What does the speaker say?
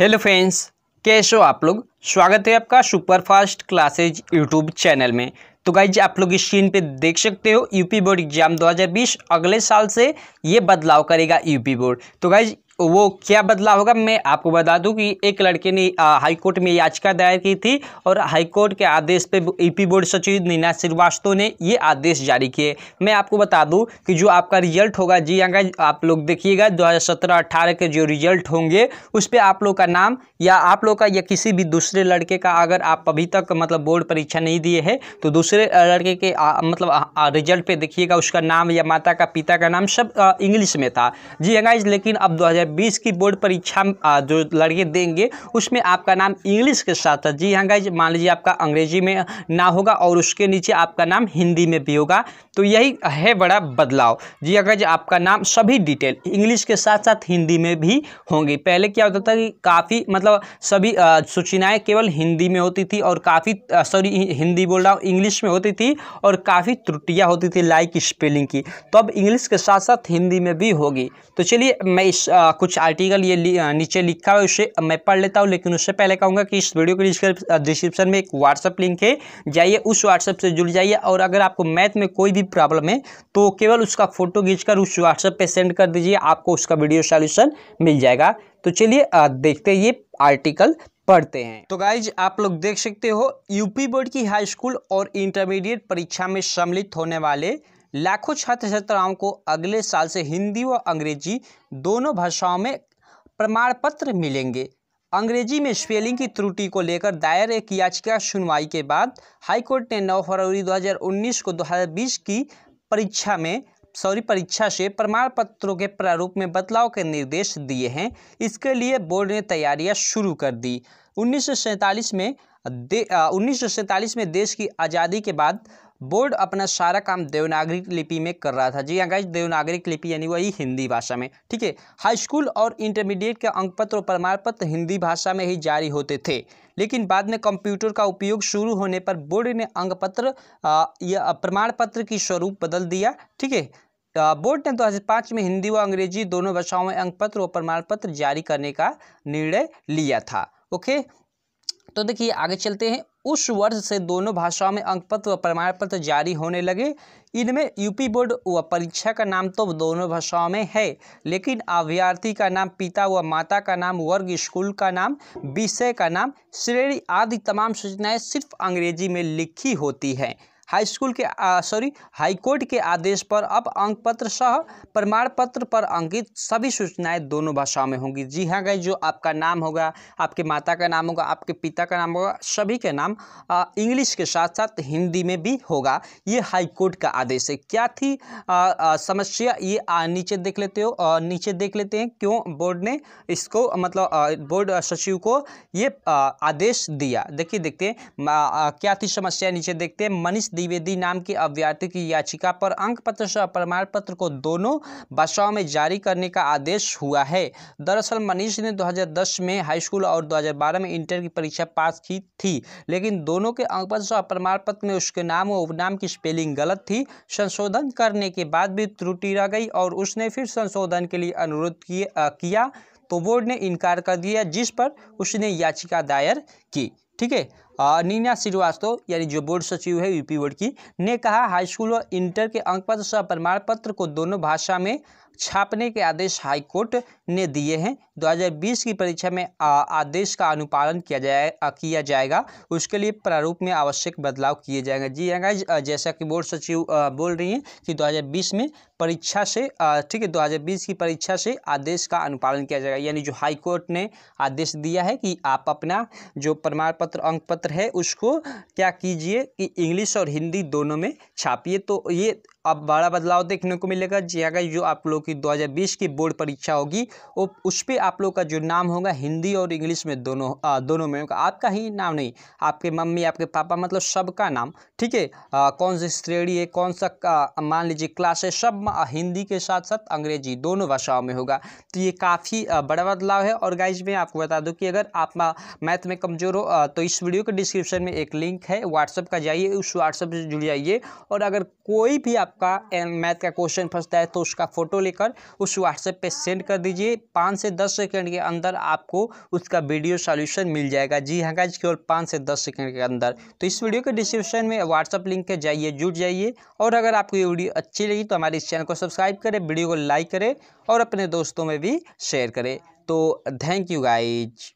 hello friends कैसे हो आप लोग स्वागत है आपका super fast classes YouTube channel में तो गाइज आप लोग स्क्रीन पे देख सकते हो यूपी बोर्ड एग्जाम 2020 अगले साल से ये बदलाव करेगा यूपी बोर्ड तो गाइज वो क्या बदला होगा मैं आपको बता दूं कि एक लड़के ने हाईकोर्ट में याचिका दायर की थी और हाईकोर्ट के आदेश पे ईपी बोर्ड सचिव नीना श्रीवास्तव ने ये आदेश जारी किए मैं आपको बता दूं कि जो आपका रिजल्ट होगा जी हाँ आप लोग देखिएगा 2017-18 के जो रिजल्ट होंगे उस पर आप लोग का नाम या आप लोग का या किसी भी दूसरे लड़के का अगर आप अभी तक मतलब बोर्ड परीक्षा नहीं दिए है तो दूसरे लड़के के मतलब रिजल्ट पर देखिएगा उसका नाम या माता का पिता का नाम सब इंग्लिश में था जी अंगाइज हाँ, लेकिन अब दो 2020 की बोर्ड परीक्षा जो लड़के देंगे उसमें आपका नाम इंग्लिश के साथ है जी हाँ गाइज मान लीजिए आपका अंग्रेजी में ना होगा और उसके नीचे आपका नाम हिंदी में भी होगा तो यही है बड़ा बदलाव जी हाँ गाइज आपका नाम सभी डिटेल इंग्लिश के साथ साथ हिंदी में भी होंगी पहले क्या होता था कि काफ़ी मतलब सभी सूचनाएँ केवल हिंदी में होती थी और काफ़ी सॉरी हिंदी बोल रहा हूँ इंग्लिश में होती थी और काफ़ी त्रुटियाँ होती थी लाइक स्पेलिंग की तो अब इंग्लिश के साथ साथ हिंदी में भी होगी तो चलिए मैं इस कुछ आर्टिकल ये नीचे लिखा है उसे मैं पढ़ लेता हूँ लेकिन उससे पहले कहूँगा कि इस वीडियो के डिस्क्रिप्शन में एक व्हाट्सअप लिंक है जाइए उस व्हाट्सअप से जुड़ जाइए और अगर आपको मैथ में कोई भी प्रॉब्लम है तो केवल उसका फोटो खींचकर उस व्हाट्सएप पर सेंड कर दीजिए आपको उसका वीडियो सॉल्यूशन मिल जाएगा तो चलिए देखते ये आर्टिकल पढ़ते हैं तो गाइज आप लोग देख सकते हो यूपी बोर्ड की हाई स्कूल और इंटरमीडिएट परीक्षा में सम्मिलित होने वाले लाखों छात्र छात्राओं को अगले साल से हिंदी व अंग्रेजी दोनों भाषाओं में प्रमाण पत्र मिलेंगे अंग्रेजी में स्पेलिंग की त्रुटि को लेकर दायर एक याचिका सुनवाई के बाद हाईकोर्ट ने 9 फरवरी 2019 को 2020 की परीक्षा में सॉरी परीक्षा से प्रमाण पत्रों के प्रारूप में बदलाव के निर्देश दिए हैं इसके लिए बोर्ड ने तैयारियां शुरू कर दी उन्नीस में दे उन्नीस में देश की आज़ादी के बाद बोर्ड अपना सारा काम देवनागरी लिपि में कर रहा था जी हाँ गाइज देवनागरी लिपि यानी वही हिंदी भाषा में ठीक है हाई स्कूल और इंटरमीडिएट के अंक पत्र और प्रमाण पत्र हिंदी भाषा में ही जारी होते थे लेकिन बाद में कंप्यूटर का उपयोग शुरू होने पर बोर्ड ने अंक पत्र या प्रमाण पत्र की स्वरूप बदल दिया ठीक है बोर्ड ने दो पाँच में हिंदी व अंग्रेजी दोनों भाषाओं में अंक पत्र और प्रमाण पत्र जारी करने का निर्णय लिया था ओके तो देखिए आगे चलते हैं उस वर्ष से दोनों भाषाओं में अंक पत्र व प्रमाण पत्र जारी होने लगे इनमें यूपी बोर्ड व परीक्षा का नाम तो दोनों भाषाओं में है लेकिन अभ्यर्थी का नाम पिता व माता का नाम वर्ग स्कूल का नाम विषय का नाम श्रेणी आदि तमाम सूचनाएं सिर्फ अंग्रेजी में लिखी होती हैं हाई स्कूल के सॉरी हाईकोर्ट के आदेश पर अब अंक पत्र सह प्रमाण पत्र पर अंकित सभी सूचनाएं दोनों भाषाओं में होंगी जी हाँ गई जो आपका नाम होगा आपके माता का नाम होगा आपके पिता का नाम होगा सभी के नाम इंग्लिश के साथ साथ हिंदी में भी होगा ये हाईकोर्ट का आदेश है क्या थी आ, आ, समस्या ये आ, नीचे देख लेते हो आ, नीचे देख लेते हैं क्यों बोर्ड ने इसको मतलब बोर्ड सचिव को ये आ, आदेश दिया देखिए देखते हैं क्या थी समस्या नीचे देखते हैं मनीष द्विवेदी नाम की अभ्यर्थी की याचिका पर अंक पत्र से प्रमाण पत्र को दोनों भाषाओं में जारी करने का आदेश हुआ है दरअसल मनीष ने 2010 में हाईस्कूल और 2012 में इंटर की परीक्षा पास की थी लेकिन दोनों के अंक पत्र से प्रमाण पत्र में उसके नाम और उपनाम की स्पेलिंग गलत थी संशोधन करने के बाद भी त्रुटि रह गई और उसने फिर संशोधन के लिए अनुरोध किया तो बोर्ड ने इनकार कर दिया जिस पर उसने याचिका दायर की ठीक है नीना श्रीवास्तव यानी जो बोर्ड सचिव है यूपी बोर्ड की ने कहा हाईस्कूल और इंटर के अंक पत्र सह प्रमाण पत्र को दोनों भाषा में छापने के आदेश हाईकोर्ट ने दिए हैं 2020 की परीक्षा में आ, आदेश का अनुपालन किया जाए किया जाएगा उसके लिए प्रारूप में आवश्यक बदलाव किए जाएंगे जी हाँ जैसा कि बोर्ड सचिव बोल रही हैं कि 2020 में परीक्षा से ठीक है 2020 की परीक्षा से आदेश का अनुपालन किया जाएगा यानी जो हाई कोर्ट ने आदेश दिया है कि आप अपना जो प्रमाण पत्र अंक पत्र है उसको क्या कीजिए कि इंग्लिश और हिंदी दोनों में छापिए तो ये अब बड़ा बदलाव देखने को मिलेगा जी अगर हाँ, जो आप लोग की 2020 की बोर्ड परीक्षा होगी वो उस पर आप लोग का जो नाम होगा हिंदी और इंग्लिश में दोनों आ, दोनों में होगा आपका ही नाम नहीं आपके मम्मी आपके पापा मतलब सबका नाम ठीक है कौन सी श्रेणी है कौन सा मान लीजिए क्लास है सब हिंदी के साथ साथ अंग्रेजी दोनों भाषाओं में होगा तो ये काफ़ी बड़ा बदलाव है और गाइज में आपको बता दूँ कि अगर आप मैथ में कमज़ोर हो तो इस वीडियो के डिस्क्रिप्शन में एक लिंक है व्हाट्सअप का जाइए उस व्हाट्सअप से जुड़ जाइए और अगर कोई भी आप आपका मैथ का क्वेश्चन फंसता है तो उसका फ़ोटो लेकर उस व्हाट्सएप पे सेंड कर दीजिए पाँच से दस सेकंड के अंदर आपको उसका वीडियो सॉल्यूशन मिल जाएगा जी हाँ गाइज केवल पाँच से दस सेकंड के अंदर तो इस वीडियो के डिस्क्रिप्शन में व्हाट्सअप लिंक के जाइए जुट जाइए और अगर आपको ये वीडियो अच्छी लगी तो हमारे इस चैनल को सब्सक्राइब करें वीडियो को लाइक करें और अपने दोस्तों में भी शेयर करें तो थैंक यू गाइज